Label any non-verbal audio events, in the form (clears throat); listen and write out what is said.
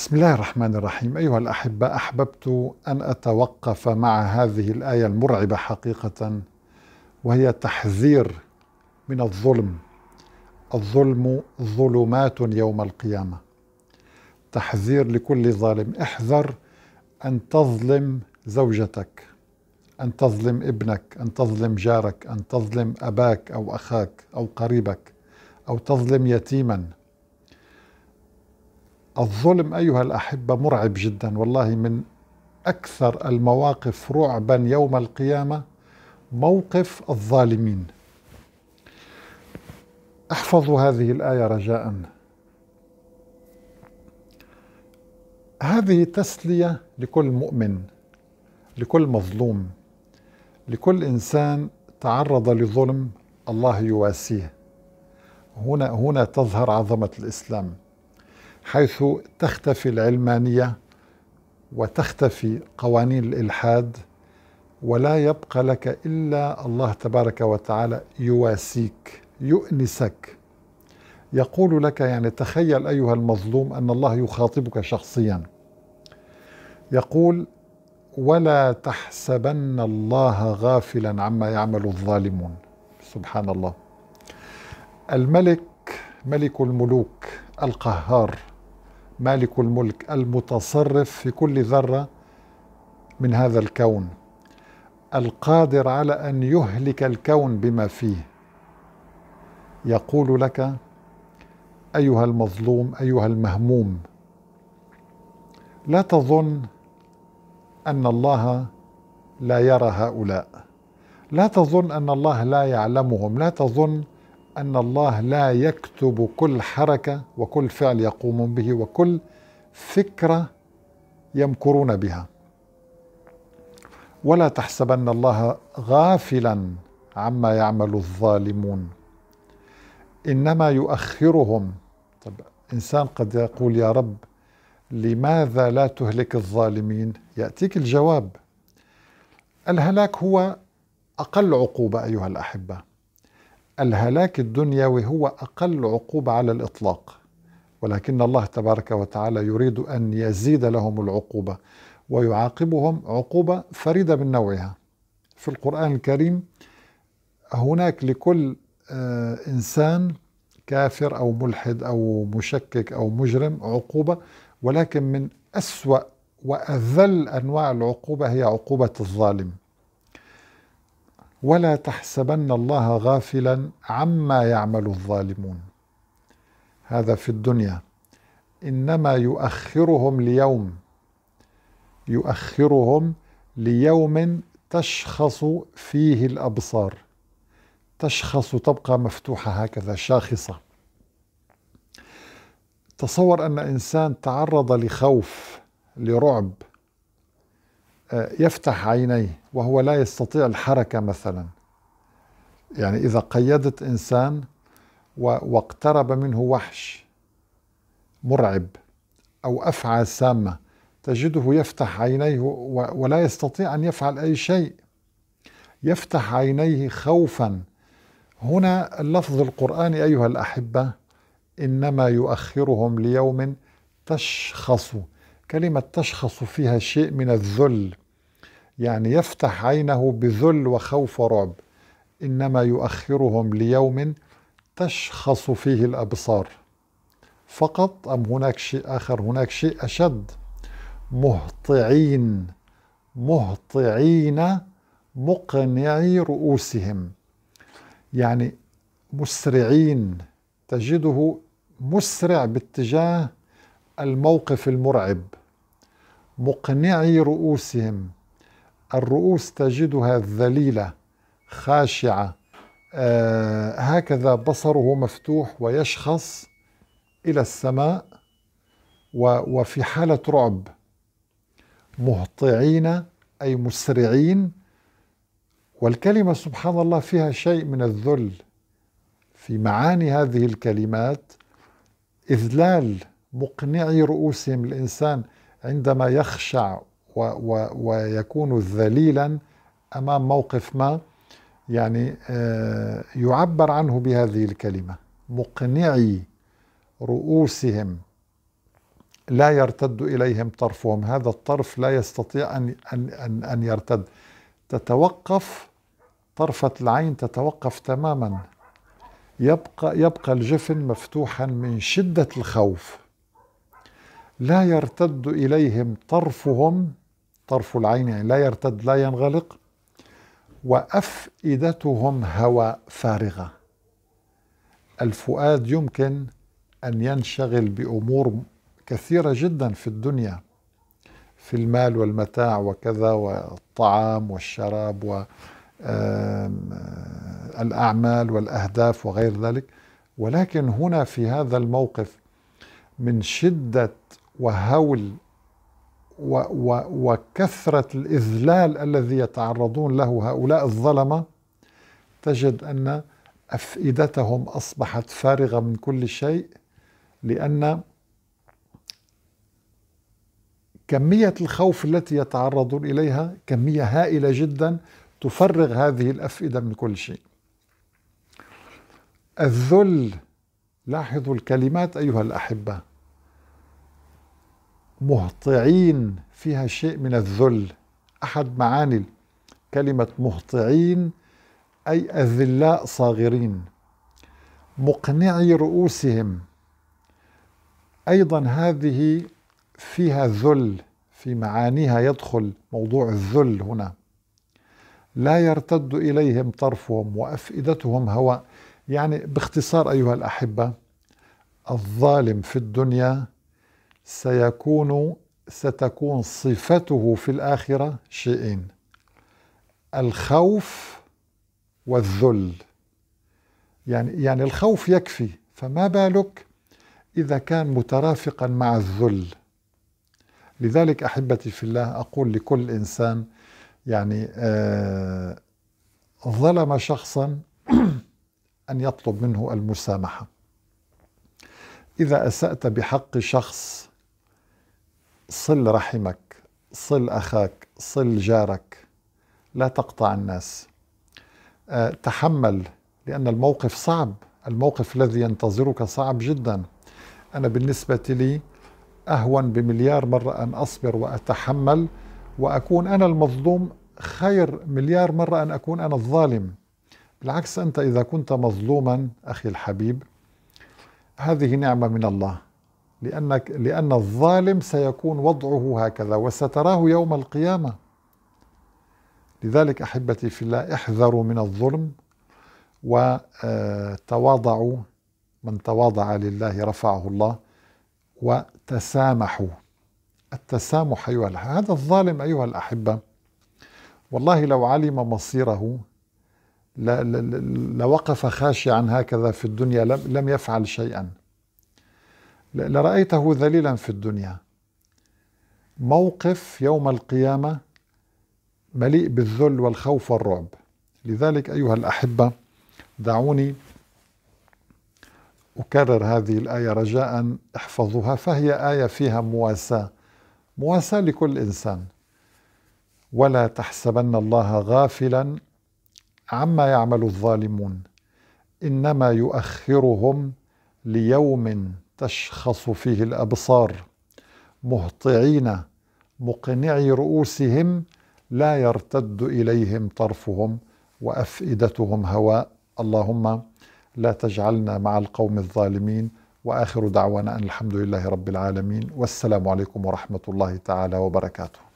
بسم الله الرحمن الرحيم أيها الأحبة أحببت أن أتوقف مع هذه الآية المرعبة حقيقة وهي تحذير من الظلم الظلم ظلمات يوم القيامة تحذير لكل ظالم احذر أن تظلم زوجتك أن تظلم ابنك أن تظلم جارك أن تظلم أباك أو أخاك أو قريبك أو تظلم يتيما الظلم أيها الأحبة مرعب جدا والله من أكثر المواقف رعبا يوم القيامة موقف الظالمين احفظوا هذه الآية رجاء هذه تسلية لكل مؤمن لكل مظلوم لكل إنسان تعرض لظلم الله يواسيه هنا هنا تظهر عظمة الإسلام حيث تختفي العلمانيه وتختفي قوانين الالحاد ولا يبقى لك الا الله تبارك وتعالى يواسيك يؤنسك يقول لك يعني تخيل ايها المظلوم ان الله يخاطبك شخصيا يقول ولا تحسبن الله غافلا عما يعمل الظالمون سبحان الله الملك ملك الملوك القهار مالك الملك المتصرف في كل ذرة من هذا الكون القادر على أن يهلك الكون بما فيه يقول لك أيها المظلوم أيها المهموم لا تظن أن الله لا يرى هؤلاء لا تظن أن الله لا يعلمهم لا تظن أن الله لا يكتب كل حركة وكل فعل يقومون به وكل فكرة يمكرون بها ولا تحسبن الله غافلا عما يعمل الظالمون إنما يؤخرهم طب إنسان قد يقول يا رب لماذا لا تهلك الظالمين يأتيك الجواب الهلاك هو أقل عقوبة أيها الأحبة الهلاك الدنيوي هو أقل عقوبة على الإطلاق ولكن الله تبارك وتعالى يريد أن يزيد لهم العقوبة ويعاقبهم عقوبة فريدة من نوعها في القرآن الكريم هناك لكل آه، إنسان كافر أو ملحد أو مشكك أو مجرم عقوبة ولكن من أسوأ وأذل أنواع العقوبة هي عقوبة الظالم ولا تحسبن الله غافلا عما يعمل الظالمون هذا في الدنيا انما يؤخرهم ليوم يؤخرهم ليوم تشخص فيه الابصار تشخص تبقى مفتوحه هكذا شاخصه تصور ان انسان تعرض لخوف لرعب يفتح عينيه وهو لا يستطيع الحركة مثلا يعني إذا قيدت إنسان واقترب منه وحش مرعب أو أفعى سامة تجده يفتح عينيه ولا يستطيع أن يفعل أي شيء يفتح عينيه خوفا هنا اللفظ القرآني أيها الأحبة إنما يؤخرهم ليوم تشخص كلمة تشخص فيها شيء من الذل يعني يفتح عينه بذل وخوف ورعب إنما يؤخرهم ليوم تشخص فيه الأبصار فقط أم هناك شيء آخر هناك شيء أشد مهطعين مهطعين مقنعي رؤوسهم يعني مسرعين تجده مسرع باتجاه الموقف المرعب مقنعي رؤوسهم الرؤوس تجدها ذليلة خاشعة آه هكذا بصره مفتوح ويشخص إلى السماء وفي حالة رعب مهطعين أي مسرعين والكلمة سبحان الله فيها شيء من الذل في معاني هذه الكلمات إذلال مقنعي رؤوسهم الإنسان عندما يخشع و و ويكون ذليلا امام موقف ما يعني آه، يعبر عنه بهذه الكلمه مقنعي رؤوسهم لا يرتد اليهم طرفهم هذا الطرف لا يستطيع ان ان ان, أن يرتد تتوقف طرفه العين تتوقف تماما يبقى يبقى الجفن مفتوحا من شده الخوف لا يرتد إليهم طرفهم طرف العين يعني لا يرتد لا ينغلق وأفئدتهم هواء فارغة الفؤاد يمكن أن ينشغل بأمور كثيرة جدا في الدنيا في المال والمتاع وكذا والطعام والشراب والأعمال آه، والأهداف وغير ذلك ولكن هنا في هذا الموقف من شدة وهول و و وكثرة الإذلال الذي يتعرضون له هؤلاء الظلمة تجد أن أفئدتهم أصبحت فارغة من كل شيء لأن كمية الخوف التي يتعرضون إليها كمية هائلة جدا تفرغ هذه الأفئدة من كل شيء الذل لاحظوا الكلمات أيها الأحبة مهطعين فيها شيء من الذل أحد معاني كلمة مهطعين أي أذلاء صاغرين مقنعي رؤوسهم أيضا هذه فيها ذل في معانيها يدخل موضوع الذل هنا لا يرتد إليهم طرفهم وأفئدتهم هواء يعني باختصار أيها الأحبة الظالم في الدنيا سيكون ستكون صفته في الآخرة شيئين الخوف والذل يعني يعني الخوف يكفي فما بالك إذا كان مترافقا مع الذل لذلك أحبتي في الله أقول لكل إنسان يعني آه ظلم شخصا (clears throat) أن يطلب منه المسامحة إذا أسأت بحق شخص صل رحمك صل أخاك صل جارك لا تقطع الناس آه، تحمل لأن الموقف صعب الموقف الذي ينتظرك صعب جدا أنا بالنسبة لي أهون بمليار مرة أن أصبر وأتحمل وأكون أنا المظلوم خير مليار مرة أن أكون أنا الظالم بالعكس أنت إذا كنت مظلوما أخي الحبيب هذه نعمة من الله لأنك لأن الظالم سيكون وضعه هكذا وستراه يوم القيامة لذلك أحبتي في الله احذروا من الظلم وتواضعوا من تواضع لله رفعه الله وتسامحوا التسامح أيها الأحبة هذا الظالم أيها الأحبة والله لو علم مصيره لوقف خاشعا هكذا في الدنيا لم يفعل شيئا لرأيته ذليلا في الدنيا موقف يوم القيامة مليء بالذل والخوف والرعب لذلك أيها الأحبة دعوني أكرر هذه الآية رجاء احفظوها فهي آية فيها مواساة مواساة لكل إنسان ولا تحسبن الله غافلا عما يعمل الظالمون إنما يؤخرهم ليوم تشخص فيه الابصار مهطعين مقنعي رؤوسهم لا يرتد اليهم طرفهم وافئدتهم هواء اللهم لا تجعلنا مع القوم الظالمين واخر دعوانا ان الحمد لله رب العالمين والسلام عليكم ورحمه الله تعالى وبركاته